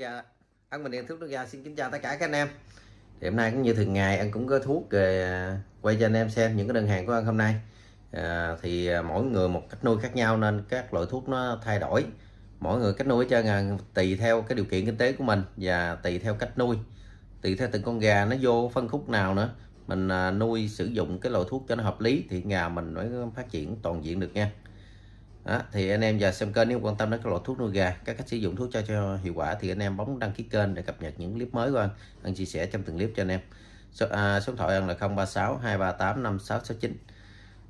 Dạ, ăn mình điện thuốc nước gà xin kính chào tất cả các anh em. Thì hôm nay cũng như thường ngày anh cũng có thuốc rồi quay cho anh em xem những cái đơn hàng của anh hôm nay. À, thì mỗi người một cách nuôi khác nhau nên các loại thuốc nó thay đổi. Mỗi người cách nuôi cho à, tùy theo cái điều kiện kinh tế của mình và tùy theo cách nuôi, tùy theo từng con gà nó vô phân khúc nào nữa. Mình à, nuôi sử dụng cái loại thuốc cho nó hợp lý thì gà mình mới phát triển toàn diện được nha đó, thì anh em và xem kênh nếu quan tâm đến các loại thuốc nuôi gà các cách sử dụng thuốc cho, cho hiệu quả thì anh em bấm đăng ký kênh để cập nhật những clip mới của anh anh chia sẻ trong từng clip cho anh em số, à, số điện thoại anh là 036 238 5669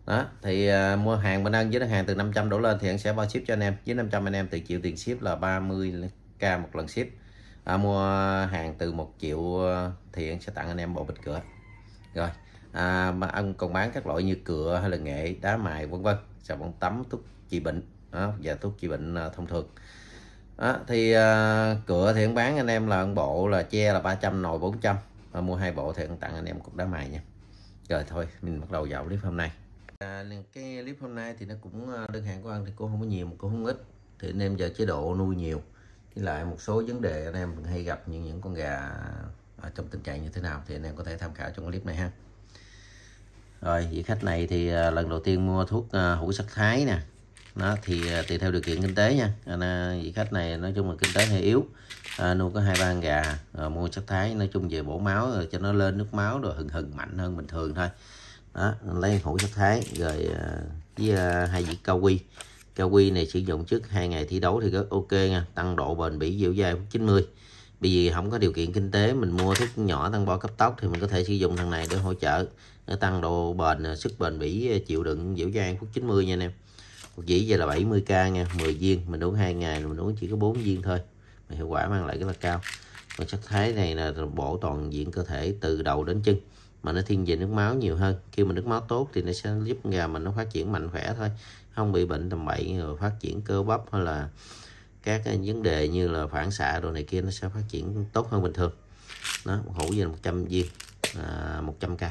đó thì à, mua hàng bên anh với đơn hàng từ 500 đổ lên thì anh sẽ bao ship cho anh em với 500 anh em tự chịu tiền ship là 30k một lần ship à, mua hàng từ 1 triệu à, thì anh sẽ tặng anh em bộ bịch cửa rồi à, mà anh còn bán các loại như cửa hay là nghệ đá mài vân vân xà bóng tắm thuốc trị bệnh đó, và thuốc trị bệnh à, thông thường đó, thì à, cửa thì em bán anh em là một bộ là che là 300 nồi 400 mà mua hai bộ thì tặng anh em cục đá mài nha rồi thôi mình bắt đầu vào clip hôm nay à, cái clip hôm nay thì nó cũng à, đơn hàng của ăn thì cũng không có nhiều mà cũng không ít thì anh em giờ chế độ nuôi nhiều với lại một số vấn đề anh em hay gặp như những con gà ở à, trong tình trạng như thế nào thì anh em có thể tham khảo trong clip này ha rồi vị khách này thì lần đầu tiên mua thuốc hữu sắc thái nè nó thì à, tùy theo điều kiện kinh tế nha anh vị khách này nói chung là kinh tế hơi yếu à, nuôi có hai ba gà à, mua sắc thái nói chung về bổ máu rồi cho nó lên nước máu rồi hừng hừng mạnh hơn bình thường thôi đó lấy hũ sắc thái rồi à, với à, hai vị cao quy cao quy này sử dụng trước hai ngày thi đấu thì rất ok nha tăng độ bền bỉ dịu dài 90 bởi vì không có điều kiện kinh tế mình mua thuốc nhỏ tăng bo cấp tốc thì mình có thể sử dụng thằng này để hỗ trợ để tăng độ bền sức bền bỉ chịu đựng dẻo dai phút 90 nha anh em dĩ vậy là 70k nha 10 viên mình uống hai ngày mình uống chỉ có 4 viên thôi mà hiệu quả mang lại rất là cao còn sắc thái này là bổ toàn diện cơ thể từ đầu đến chân mà nó thiên về nước máu nhiều hơn khi mà nước máu tốt thì nó sẽ giúp gà mình nó phát triển mạnh khỏe thôi không bị bệnh tầm bậy rồi phát triển cơ bắp hay là các cái vấn đề như là phản xạ đồ này kia nó sẽ phát triển tốt hơn bình thường đó một hũ về 100 viên à, 100k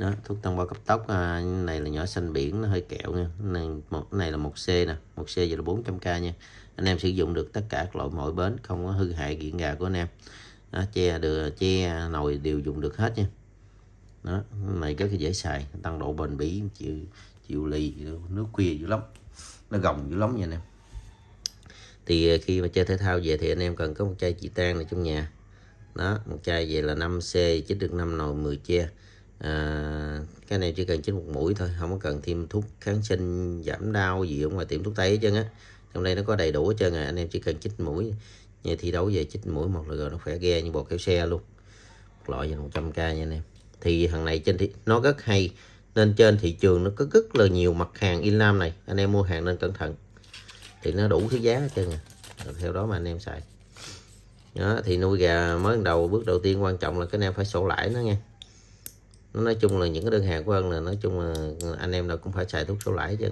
đó thuốc tăng bao cấp tốc à, này là nhỏ xanh biển nó hơi kẹo nha này một này là một c nè một c vậy là 400 k nha anh em sử dụng được tất cả các loại mọi bến không có hư hại kiện gà của anh em đó, che được che nồi đều dùng được hết nha đó này rất là dễ xài tăng độ bền bỉ chịu chịu lì nước khuya dữ lắm nó gồng dữ lắm nha anh em thì à, khi mà chơi thể thao về thì anh em cần có một chai chỉ tan này trong nhà đó một chai về là 5 c chứ được 5 nồi 10 che à, cái này chỉ cần chích một mũi thôi không có cần thêm thuốc kháng sinh giảm đau gì ở ngoài tiệm thuốc tây hết trơn á trong đây nó có đầy đủ hết trơn à anh em chỉ cần chích mũi như thi đấu về chích mũi một là rồi nó khỏe ghe như bò kéo xe luôn một loại dành 100 k nha anh em thì thằng này trên thị nó rất hay nên trên thị trường nó có rất là nhiều mặt hàng inlam này anh em mua hàng nên cẩn thận thì nó đủ thứ giá hết trơn à rồi theo đó mà anh em xài đó, thì nuôi gà mới đầu bước đầu tiên quan trọng là cái em phải sổ lãi nó nha nói chung là những cái đơn hàng của ân là nói chung là anh em nào cũng phải xài thuốc sổ lãi chứ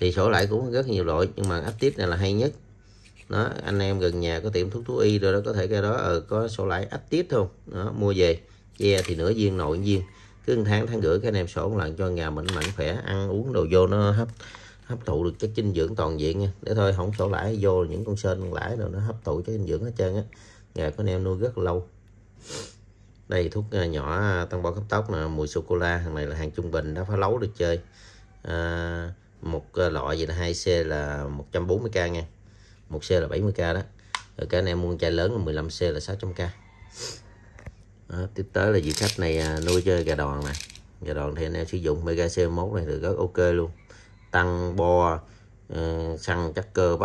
thì sổ lãi cũng rất nhiều loại nhưng mà áp tiết này là hay nhất đó anh em gần nhà có tiệm thuốc thú y rồi đó có thể cái đó ờ, có sổ lãi áp tiết không đó mua về che yeah, thì nửa viên nội viên cứ một tháng tháng gửi cái anh em sổ một lần cho nhà mình mạnh khỏe ăn uống đồ vô nó hấp hấp thụ được chất dinh dưỡng toàn diện nha để thôi không sổ lãi vô những con sên lãi rồi nó hấp thụ chất dinh dưỡng hết trơn á nhà có anh em nuôi rất lâu đây thuốc à, nhỏ à, tăng bó cấp tốc là mùi sô cô la hàng này là hàng trung bình đã phá lấu được chơi à, một à, lọ vậy là hai c là 140k nha một c là 70k đó rồi các anh em mua chai lớn là 15c là 600k đó, tiếp tới là vị khách này nuôi chơi gà đòn này gà đòn thì anh em sử dụng mega c 1 này thì rất ok luôn tăng bo uh, xăng chắc cơ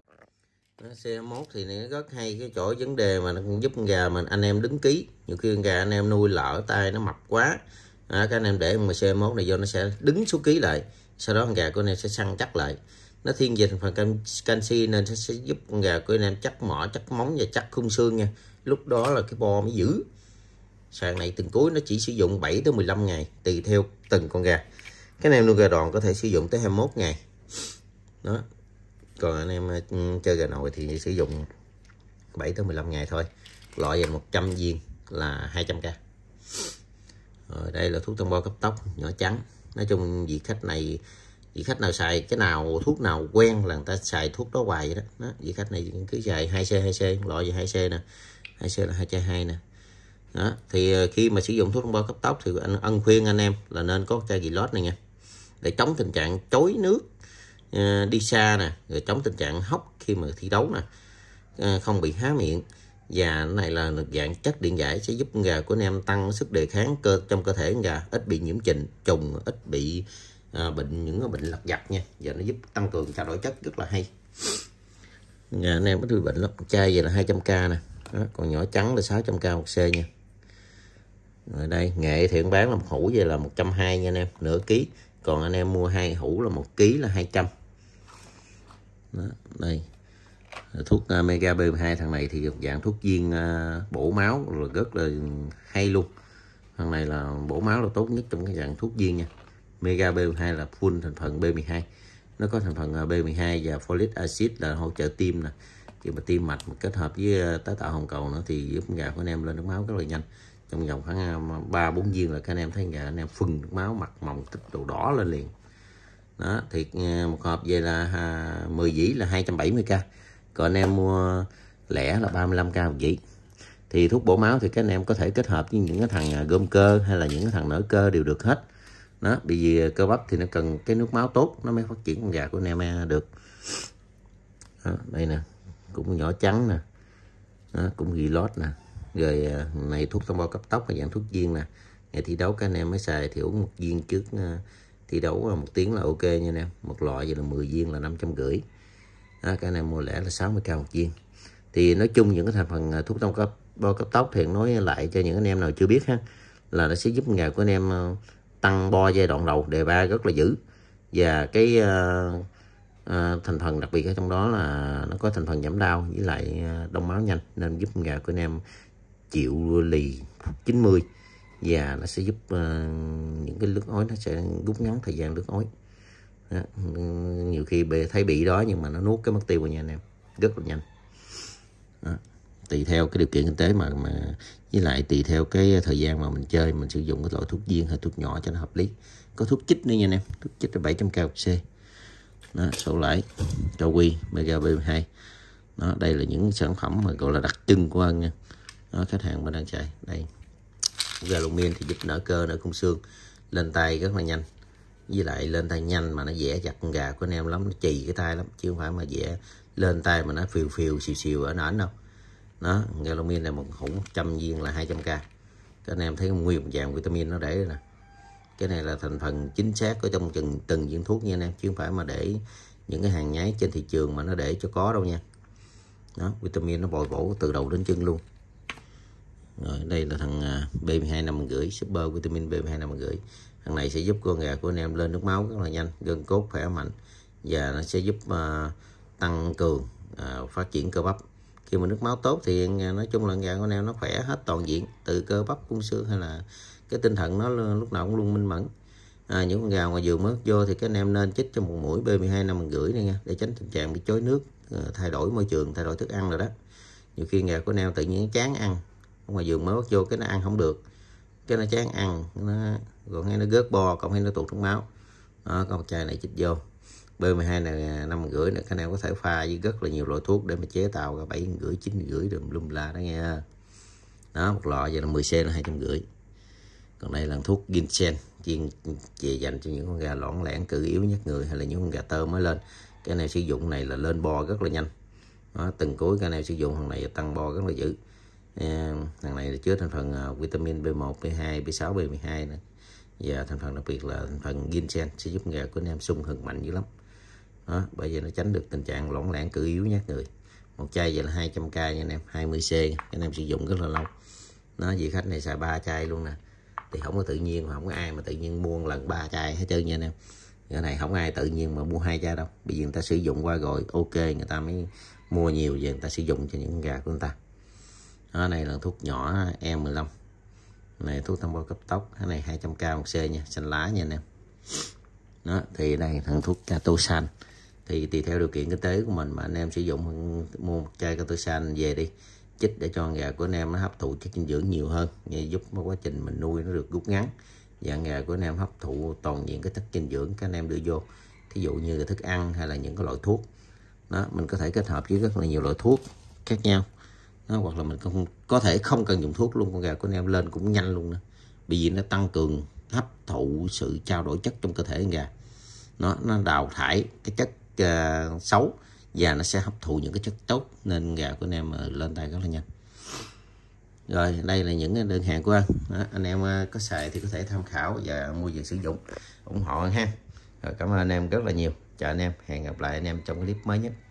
c 21 thì nó rất hay cái chỗ vấn đề mà nó cũng giúp con gà mình anh em đứng ký nhiều khi con gà anh em nuôi lỡ tay nó mập quá à, các anh em để mà c 21 này vô nó sẽ đứng số ký lại sau đó con gà của anh em sẽ săn chắc lại nó thiên về phần canxi nên sẽ, sẽ giúp con gà của anh em chắc mỏ chắc móng và chắc khung xương nha lúc đó là cái bo mới giữ sàn này từng cuối nó chỉ sử dụng 7 tới 15 ngày tùy theo từng con gà cái này nuôi gà đòn có thể sử dụng tới 21 ngày đó còn anh em ừ, chơi gà nội thì sử dụng 7 tới 15 ngày thôi loại dành 100 viên là 200k rồi ờ, đây là thuốc tăng bo cấp tốc nhỏ trắng nói chung vị khách này vị khách nào xài cái nào thuốc nào quen là người ta xài thuốc đó hoài vậy đó, đó vị khách này cứ xài 2C 2C loại về 2C nè 2C là 2C2 nè đó thì ờ, khi mà sử dụng thuốc thông bo cấp tốc thì anh ân khuyên anh em là nên có chai gì lót này nha để chống tình trạng chối nước Ờ, đi xa nè rồi chống tình trạng hóc khi mà thi đấu nè ờ, không bị há miệng và này là dạng chất điện giải sẽ giúp con gà của anh em tăng sức đề kháng cơ trong cơ thể con gà ít bị nhiễm trùng trùng ít bị à, bệnh những bệnh lặt vặt nha và nó giúp tăng cường trao đổi chất rất là hay nhà anh em có bị bệnh lắm chai về là 200k nè đó, còn nhỏ trắng là 600k một c nha rồi đây nghệ thiện bán là một hũ về là 120 nha anh em nửa ký còn anh em mua hai hũ là một ký là 200 đó, đây thuốc mega b 2 thằng này thì dạng thuốc viên à, bổ máu rồi rất là hay luôn thằng này là bổ máu là tốt nhất trong cái dạng thuốc viên nha mega b 2 là full thành phần b 12 nó có thành phần à, b 12 và folic acid là hỗ trợ tim nè khi mà tim mạch mà kết hợp với à, tái tạo hồng cầu nữa thì giúp gà của anh em lên nước máu rất là nhanh trong vòng khoảng ba bốn viên là các anh em thấy gà anh em phừng máu mặt mỏng tích đồ đỏ lên liền đó thì ờ, một hộp về là 10 à, dĩ là 270k còn anh em mua lẻ là 35k một dĩ thì thuốc bổ máu thì các anh em có thể kết hợp với những cái thằng à, gom cơ hay là những cái thằng nở cơ đều được hết đó bởi vì à, cơ bắp thì nó cần cái nước máu tốt nó mới phát triển con gà của anh em được đó, đây nè cũng nhỏ trắng nè đó, cũng ghi lót nè rồi này thuốc tăng bao cấp tóc là dạng thuốc viên nè ngày thi đấu các anh em mới xài thì uống một viên trước thi đấu một tiếng là ok nha anh em một loại vậy là 10 viên là năm trăm gửi cái này mua lẻ là 60 k một viên thì nói chung những cái thành phần à, thuốc đông cấp bo cấp tóc thì nói lại cho những anh em nào chưa biết ha là nó sẽ giúp nghề của anh em ờ, tăng bo giai đoạn đầu đề ba rất là dữ và cái uh, uh, thành phần đặc biệt ở trong đó là nó có thành phần giảm đau với lại đông máu nhanh nên giúp nghề của anh em chịu lì 90 và nó sẽ giúp uh, những cái nước ối nó sẽ rút ngắn thời gian nước ối đó. nhiều khi bị, thấy bị đó nhưng mà nó nuốt cái mất tiêu của nhà anh em rất là nhanh đó. tùy theo cái điều kiện kinh tế mà mà với lại tùy theo cái thời gian mà mình chơi mình sử dụng cái loại thuốc viên hay thuốc nhỏ cho nó hợp lý có thuốc chích nữa nha anh em thuốc chích là 700 cao c đó, sổ lãi cho quy mega b 2 đó đây là những sản phẩm mà gọi là đặc trưng của anh nha đó, khách hàng mà đang chạy đây galumin thì giúp nở cơ nở cung xương lên tay rất là nhanh với lại lên tay nhanh mà nó dễ chặt con gà của anh em lắm nó chì cái tay lắm chứ không phải mà dễ lên tay mà nó phiều phiều xìu xìu ở nển đâu nó galumin là một khủng trăm viên là 200 k các anh em thấy nguyên một dạng vitamin nó để đây nè cái này là thành phần chính xác ở trong từng từng viên thuốc nha anh em chứ không phải mà để những cái hàng nhái trên thị trường mà nó để cho có đâu nha đó vitamin nó bồi bổ từ đầu đến chân luôn rồi đây là thằng à, B12 năm gửi super vitamin B12 năm gửi thằng này sẽ giúp con gà của anh em lên nước máu rất là nhanh gân cốt khỏe mạnh và nó sẽ giúp uh, tăng cường uh, phát triển cơ bắp khi mà nước máu tốt thì nói chung là gà của anh em nó khỏe hết toàn diện từ cơ bắp cũng xương hay là cái tinh thần nó lúc nào cũng luôn minh mẫn à, những con gà ngoài vừa mới vô thì các anh em nên chích cho một mũi B12 năm mình gửi này nha để tránh tình trạng bị chối nước ờ, thay đổi môi trường thay đổi thức ăn rồi đó nhiều khi gà của anh em tự nhiên chán ăn ngoài giường mới bắt vô cái nó ăn không được cái nó chán ăn nó còn hay nó gớt bo cộng hay nó tụt trong máu đó con chai này chích vô B12 này năm gửi nữa anh em có thể pha với rất là nhiều loại thuốc để mà chế tạo ra bảy gửi, chín gửi, đùm lum la đó nghe đó một lọ vậy là 10 sen là hai trăm gửi, còn đây là thuốc ginseng chuyên chỉ dành cho những con gà lõn lẻn cự yếu nhất người hay là những con gà tơ mới lên cái này sử dụng này là lên bò rất là nhanh đó, từng cuối cái này sử dụng thằng này tăng bò rất là dữ thằng này là chứa thành phần à, vitamin B1, B2, B6, B12 nữa và thành phần đặc biệt là thành phần ginseng sẽ giúp gà của anh em sung hừng mạnh dữ lắm đó, bây giờ nó tránh được tình trạng lỏng lẻn cử yếu nhát người một chai vậy là 200 k nha anh em 20 c anh em sử dụng rất là lâu nó vị khách này xài ba chai luôn nè thì không có tự nhiên mà không có ai mà tự nhiên mua lần ba chai hết trơn nha anh em cái này không ai tự nhiên mà mua hai chai đâu bởi vì người ta sử dụng qua rồi ok người ta mới mua nhiều về người ta sử dụng cho những gà của người ta đó này là thuốc nhỏ E15 này thuốc tăng bao cấp tốc cái này 200k một c nha xanh lá nha anh em đó thì đây thằng thuốc xanh thì tùy theo điều kiện kinh tế của mình mà anh em sử dụng mua một chai xanh về đi chích để cho gà của anh em nó hấp thụ chất dinh dưỡng nhiều hơn nghe giúp quá trình mình nuôi nó được rút ngắn và gà của anh em hấp thụ toàn diện cái chất dinh dưỡng các anh em đưa vô thí dụ như là thức ăn hay là những cái loại thuốc đó mình có thể kết hợp với rất là nhiều loại thuốc khác nhau hoặc là mình không có thể không cần dùng thuốc luôn con gà của anh em lên cũng nhanh luôn đó bởi vì nó tăng cường hấp thụ sự trao đổi chất trong cơ thể con gà nó nó đào thải cái chất uh, xấu và nó sẽ hấp thụ những cái chất tốt nên gà của anh em ờ, lên tay rất là nhanh rồi đây là những đơn hàng của anh Đó, anh em ờ, có xài thì có thể tham khảo và mua về sử dụng ủng hộ ha rồi cảm ơn anh em rất là nhiều chào anh em hẹn gặp lại anh em trong clip mới nhất